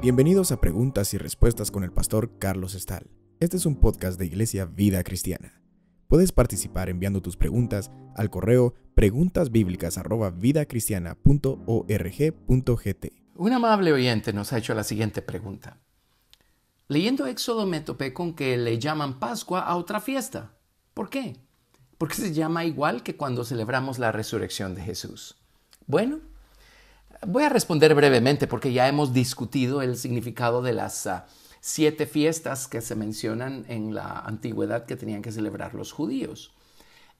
Bienvenidos a Preguntas y Respuestas con el pastor Carlos Estal. Este es un podcast de Iglesia Vida Cristiana. Puedes participar enviando tus preguntas al correo preguntasbiblicas@vidacristiana.org.gt. Un amable oyente nos ha hecho la siguiente pregunta. Leyendo Éxodo me topé con que le llaman Pascua a otra fiesta. ¿Por qué? Porque se llama igual que cuando celebramos la resurrección de Jesús. Bueno, voy a responder brevemente porque ya hemos discutido el significado de las ah, siete fiestas que se mencionan en la antigüedad que tenían que celebrar los judíos.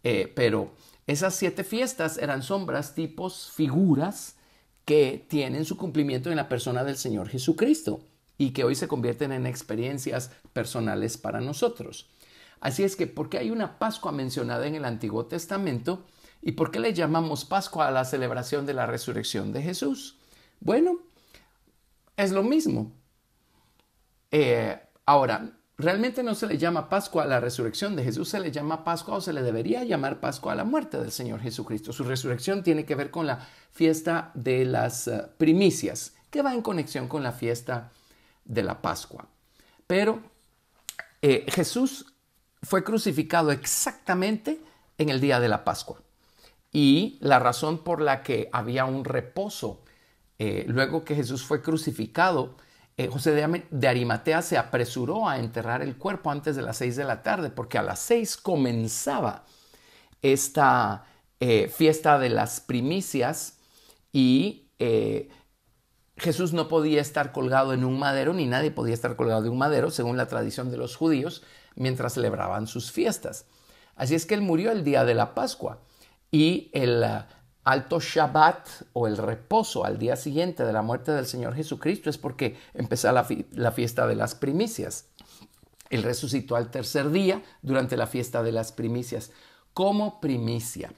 Eh, pero esas siete fiestas eran sombras, tipos, figuras que tienen su cumplimiento en la persona del Señor Jesucristo y que hoy se convierten en experiencias personales para nosotros. Así es que, ¿por qué hay una Pascua mencionada en el Antiguo Testamento? ¿Y por qué le llamamos Pascua a la celebración de la resurrección de Jesús? Bueno, es lo mismo. Eh, ahora, realmente no se le llama Pascua a la resurrección de Jesús, se le llama Pascua o se le debería llamar Pascua a la muerte del Señor Jesucristo. Su resurrección tiene que ver con la fiesta de las eh, primicias, que va en conexión con la fiesta de la Pascua. Pero eh, Jesús fue crucificado exactamente en el día de la Pascua. Y la razón por la que había un reposo eh, luego que Jesús fue crucificado, eh, José de Arimatea se apresuró a enterrar el cuerpo antes de las seis de la tarde, porque a las seis comenzaba esta eh, fiesta de las primicias y Jesús no podía estar colgado en un madero, ni nadie podía estar colgado de un madero, según la tradición de los judíos, mientras celebraban sus fiestas. Así es que él murió el día de la Pascua y el eh, alto Shabbat o el reposo al día siguiente de la muerte del Señor Jesucristo es porque empezó la, fiesta de las primicias. Él resucitó al tercer día durante la fiesta de las primicias como primicia,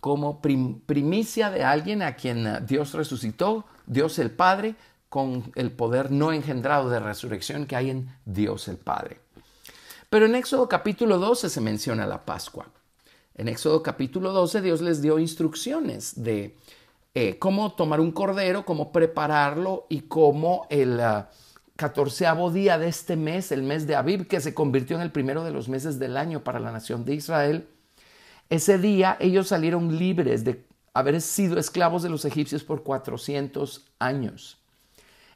como primicia de alguien a quien Dios resucitó, Dios el Padre, con el poder no engendrado de resurrección que hay en Dios el Padre. Pero en Éxodo capítulo 12 se menciona la Pascua. En Éxodo capítulo 12 Dios les dio instrucciones de eh, cómo tomar un cordero, cómo prepararlo y cómo el ah, catorceavo día de este mes, el mes de Abib, que se convirtió en el primero de los meses del año para la nación de Israel, ese día ellos salieron libres de haber sido esclavos de los egipcios por 400 años.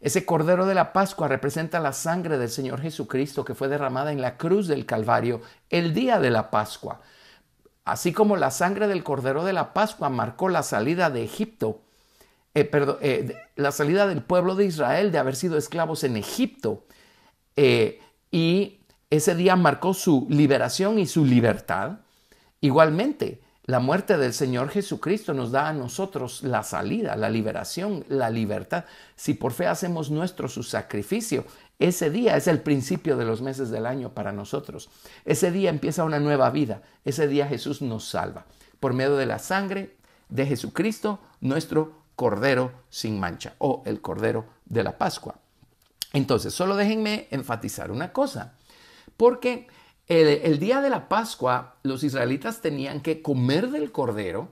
Ese Cordero de la Pascua representa la sangre del Señor Jesucristo que fue derramada en la cruz del Calvario el día de la Pascua. Así como la sangre del Cordero de la Pascua marcó la salida de Egipto, eh, eh, la salida del pueblo de Israel de haber sido esclavos en Egipto. Eh, y ese día marcó su liberación y su libertad. Igualmente, la muerte del Señor Jesucristo nos da a nosotros la salida, la liberación, la libertad. Si por fe hacemos nuestro su sacrificio, ese día es el principio de los meses del año para nosotros. Ese día empieza una nueva vida. Ese día Jesús nos salva por medio de la sangre de Jesucristo, nuestro Cordero sin mancha o el Cordero de la Pascua. Entonces, solo déjenme enfatizar una cosa, porque el, día de la Pascua los israelitas tenían que comer del cordero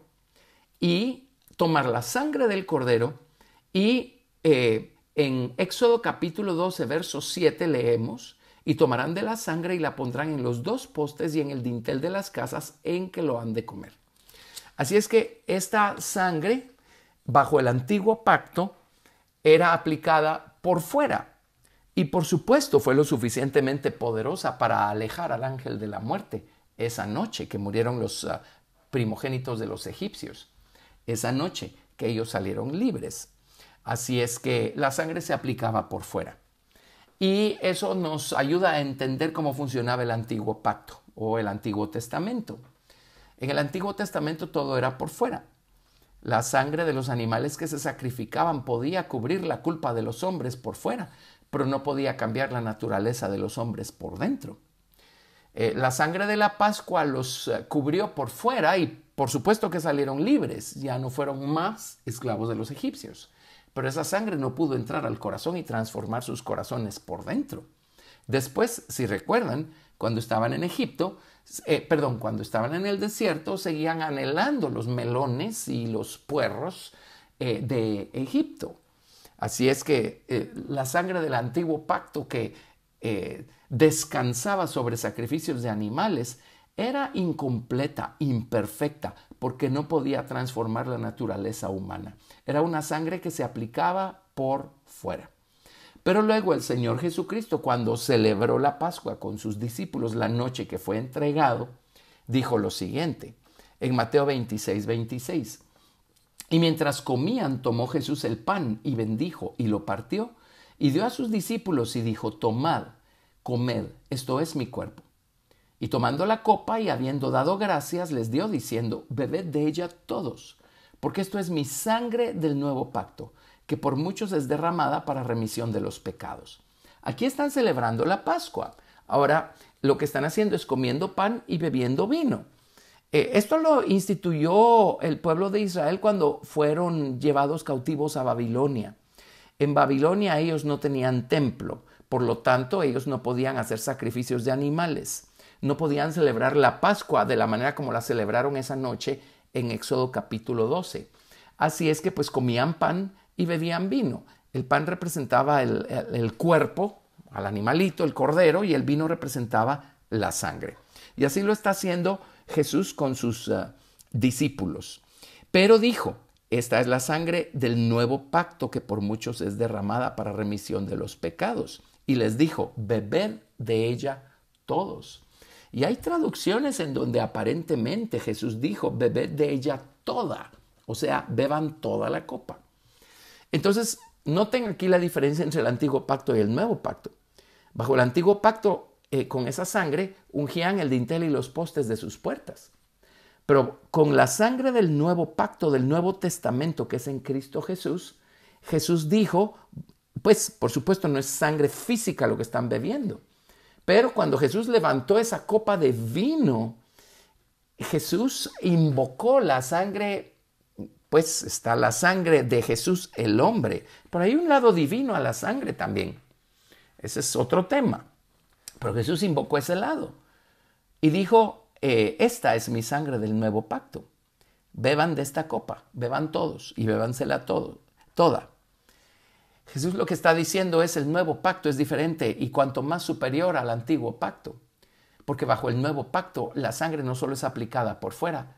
y tomar la sangre del cordero y eh, en Éxodo capítulo 12, verso 7 leemos, y tomarán de la sangre y la pondrán en los dos postes y en el dintel de las casas en que lo han de comer. Así es que esta sangre, bajo el antiguo pacto, era aplicada por fuera, y por supuesto fue lo suficientemente poderosa para alejar al ángel de la muerte esa noche que murieron los ah, primogénitos de los egipcios, esa noche que ellos salieron libres. Así es que la sangre se aplicaba por fuera. Y eso nos ayuda a entender cómo funcionaba el antiguo pacto o el antiguo testamento. En el antiguo testamento todo era por fuera. La sangre de los animales que se sacrificaban podía cubrir la culpa de los hombres por fuera, pero no podía cambiar la naturaleza de los hombres por dentro. Eh, la sangre de la Pascua los eh, cubrió por fuera y por supuesto que salieron libres, ya no fueron más esclavos de los egipcios, pero esa sangre no pudo entrar al corazón y transformar sus corazones por dentro. Después, si recuerdan, cuando estaban en Egipto, eh, perdón, cuando estaban en el desierto, seguían anhelando los melones y los puerros de Egipto. Así es que eh, la sangre del antiguo pacto que eh, descansaba sobre sacrificios de animales era incompleta, imperfecta, porque no podía transformar la naturaleza humana. Era una sangre que se aplicaba por fuera. Pero luego el Señor Jesucristo, cuando celebró la Pascua con sus discípulos la noche que fue entregado, dijo lo siguiente, en Mateo 26, 26, y mientras comían, tomó Jesús el pan y bendijo y lo partió y dio a sus discípulos y dijo, tomad, comed, esto es mi cuerpo. Y tomando la copa y habiendo dado gracias, les dio diciendo, bebed de ella todos, porque esto es mi sangre del nuevo pacto, que por muchos es derramada para remisión de los pecados. Aquí están celebrando la Pascua. Ahora, lo que están haciendo es comiendo pan y bebiendo vino. Eh, esto lo instituyó el pueblo de Israel cuando fueron llevados cautivos a Babilonia. En Babilonia ellos no tenían templo, por lo tanto ellos no podían hacer sacrificios de animales, no podían celebrar la Pascua de la manera como la celebraron esa noche en Éxodo capítulo 12. Así es que pues comían pan y bebían vino. El pan representaba el cuerpo, al animalito, el cordero, y el vino representaba la sangre. Y así lo está haciendo Jesús con sus ah, discípulos. Pero dijo, esta es la sangre del nuevo pacto que por muchos es derramada para remisión de los pecados. Y les dijo, bebed de ella todos. Y hay traducciones en donde aparentemente Jesús dijo, bebed de ella toda. O sea, beban toda la copa. Entonces, noten aquí la diferencia entre el antiguo pacto y el nuevo pacto. Bajo el antiguo pacto eh, con esa sangre ungían el dintel y los postes de sus puertas. Pero con la sangre del nuevo pacto, del nuevo testamento que es en Cristo Jesús, Jesús dijo, pues por supuesto no es sangre física lo que están bebiendo, pero cuando Jesús levantó esa copa de vino, Jesús invocó la sangre, pues está la sangre de Jesús el hombre, pero hay un lado divino a la sangre también. Ese es otro tema. Pero Jesús invocó ese lado y dijo, eh, esta es mi sangre del nuevo pacto. Beban de esta copa, beban todos y bébansela todo, toda. Jesús lo que está diciendo es el nuevo pacto es diferente y cuanto más superior al antiguo pacto. Porque bajo el nuevo pacto la sangre no solo es aplicada por fuera,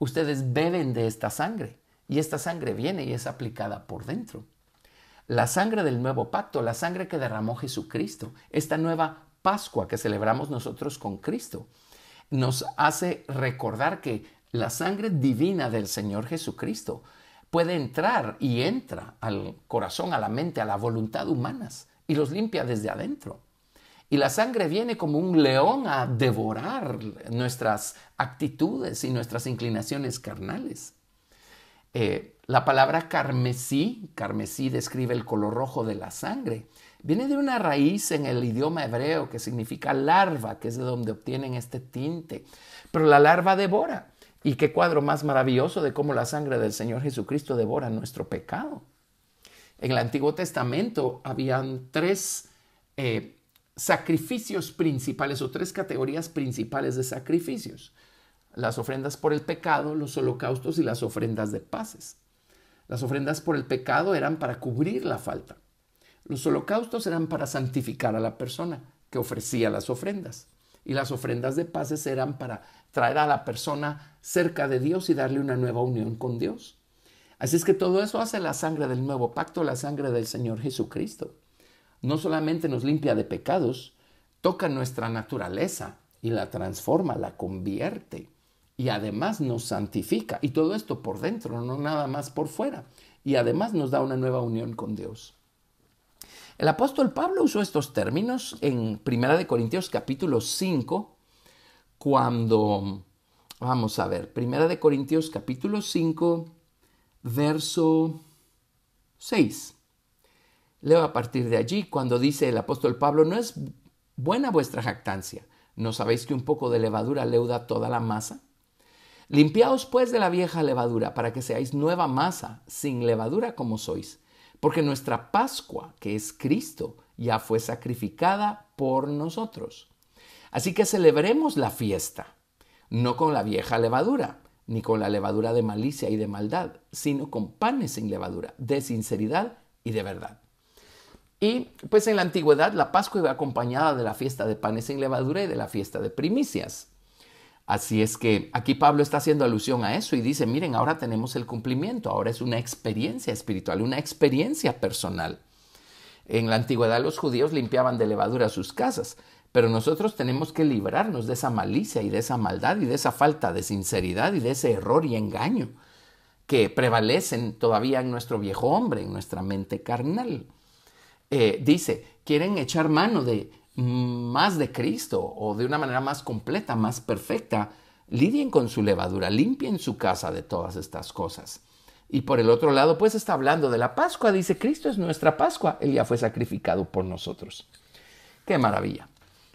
ustedes beben de esta sangre y esta sangre viene y es aplicada por dentro. La sangre del nuevo pacto, la sangre que derramó Jesucristo, esta nueva Pascua que celebramos nosotros con Cristo. Nos hace recordar que la sangre divina del Señor Jesucristo puede entrar y entra al corazón, a la mente, a la voluntad humanas y los limpia desde adentro. Y la sangre viene como un león a devorar nuestras actitudes y nuestras inclinaciones carnales. Eh, la palabra carmesí, carmesí describe el color rojo de la sangre, Viene de una raíz en el idioma hebreo que significa larva, que es de donde obtienen este tinte. Pero la larva devora. Y qué cuadro más maravilloso de cómo la sangre del Señor Jesucristo devora nuestro pecado. En el Antiguo Testamento habían tres eh, sacrificios principales o tres categorías principales de sacrificios. Las ofrendas por el pecado, los holocaustos y las ofrendas de paces. Las ofrendas por el pecado eran para cubrir la falta. Los holocaustos eran para santificar a la persona que ofrecía las ofrendas. Y las ofrendas de paces eran para traer a la persona cerca de Dios y darle una nueva unión con Dios. Así es que todo eso hace la sangre del nuevo pacto, la sangre del Señor Jesucristo. No solamente nos limpia de pecados, toca nuestra naturaleza y la transforma, la convierte y además nos santifica. Y todo esto por dentro, no nada más por fuera. Y además nos da una nueva unión con Dios. El apóstol Pablo usó estos términos en 1 Corintios capítulo 5, cuando, vamos a ver, 1 Corintios capítulo 5, verso 6. Leo a partir de allí cuando dice el apóstol Pablo, no es buena vuestra jactancia. ¿No sabéis que un poco de levadura leuda toda la masa? Limpiaos pues de la vieja levadura para que seáis nueva masa, sin levadura como sois porque nuestra Pascua, que es Cristo, ya fue sacrificada por nosotros. Así que celebremos la fiesta, no con la vieja levadura, ni con la levadura de malicia y de maldad, sino con panes sin levadura, de sinceridad y de verdad. Y pues en la antigüedad la Pascua iba acompañada de la fiesta de panes sin levadura y de la fiesta de primicias. Así es que aquí Pablo está haciendo alusión a eso y dice, miren, ahora tenemos el cumplimiento, ahora es una experiencia espiritual, una experiencia personal. En la antigüedad los judíos limpiaban de levadura sus casas, pero nosotros tenemos que librarnos de esa malicia y de esa maldad y de esa falta de sinceridad y de ese error y engaño que prevalecen todavía en nuestro viejo hombre, en nuestra mente carnal. Eh, dice, quieren echar mano de más de Cristo o de una manera más completa, más perfecta, lidien con su levadura, limpien su casa de todas estas cosas. Y por el otro lado, pues está hablando de la Pascua, dice, Cristo es nuestra Pascua, Él ya fue sacrificado por nosotros. Qué maravilla.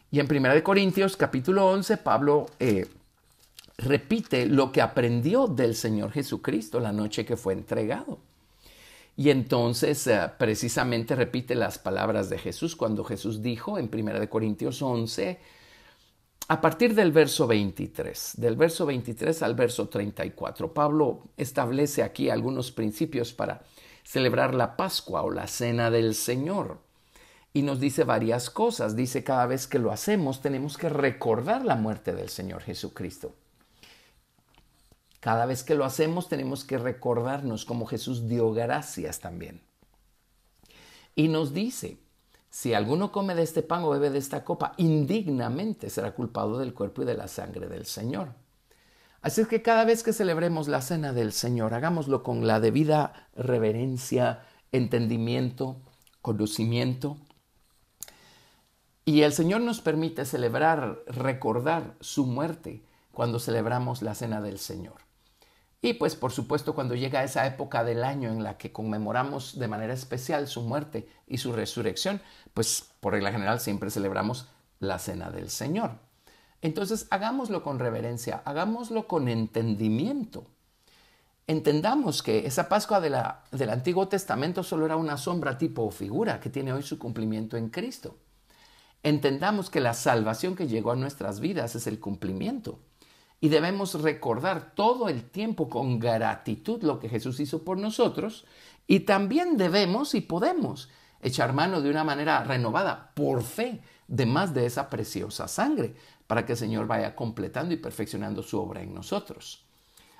Y en 1 Corintios capítulo 11, Pablo eh, repite lo que aprendió del Señor Jesucristo la noche que fue entregado. Y entonces eh, precisamente repite las palabras de Jesús cuando Jesús dijo en 1 Corintios 11, a partir del verso 23, del verso 23 al verso 34, Pablo establece aquí algunos principios para celebrar la Pascua o la Cena del Señor. Y nos dice varias cosas. Dice, cada vez que lo hacemos tenemos que recordar la muerte del Señor Jesucristo. Cada vez que lo hacemos tenemos que recordarnos como Jesús dio gracias también. Y nos dice, si alguno come de este pan o bebe de esta copa, indignamente será culpado del cuerpo y de la sangre del Señor. Así es que cada vez que celebremos la cena del Señor, hagámoslo con la debida reverencia, entendimiento, conocimiento. Y el Señor nos permite celebrar, recordar su muerte cuando celebramos la cena del Señor. Y pues por supuesto cuando llega esa época del año en la que conmemoramos de manera especial su muerte y su resurrección, pues por regla general siempre celebramos la Cena del Señor. Entonces hagámoslo con reverencia, hagámoslo con entendimiento. Entendamos que esa Pascua de la, del Antiguo Testamento solo era una sombra tipo o figura que tiene hoy su cumplimiento en Cristo. Entendamos que la salvación que llegó a nuestras vidas es el cumplimiento y debemos recordar todo el tiempo con gratitud lo que Jesús hizo por nosotros. Y también debemos y podemos echar mano de una manera renovada por fe de más de esa preciosa sangre para que el Señor vaya completando y perfeccionando su obra en nosotros.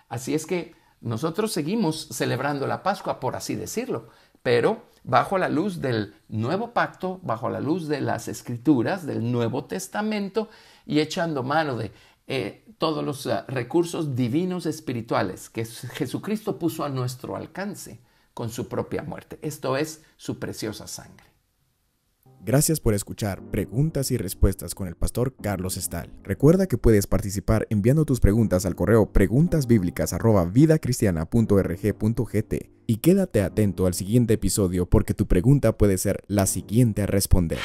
Así es que nosotros seguimos celebrando la Pascua, por así decirlo, pero bajo la luz del nuevo pacto, bajo la luz de las escrituras, del Nuevo Testamento y echando mano de eh, todos los eh, recursos divinos espirituales que Jesucristo puso a nuestro alcance con su propia muerte, esto es su preciosa sangre. Gracias por escuchar Preguntas y Respuestas con el pastor Carlos Estal. Recuerda que puedes participar enviando tus preguntas al correo preguntasbiblicas@vidacristiana.rg.gt y quédate atento al siguiente episodio porque tu pregunta puede ser la siguiente a responder.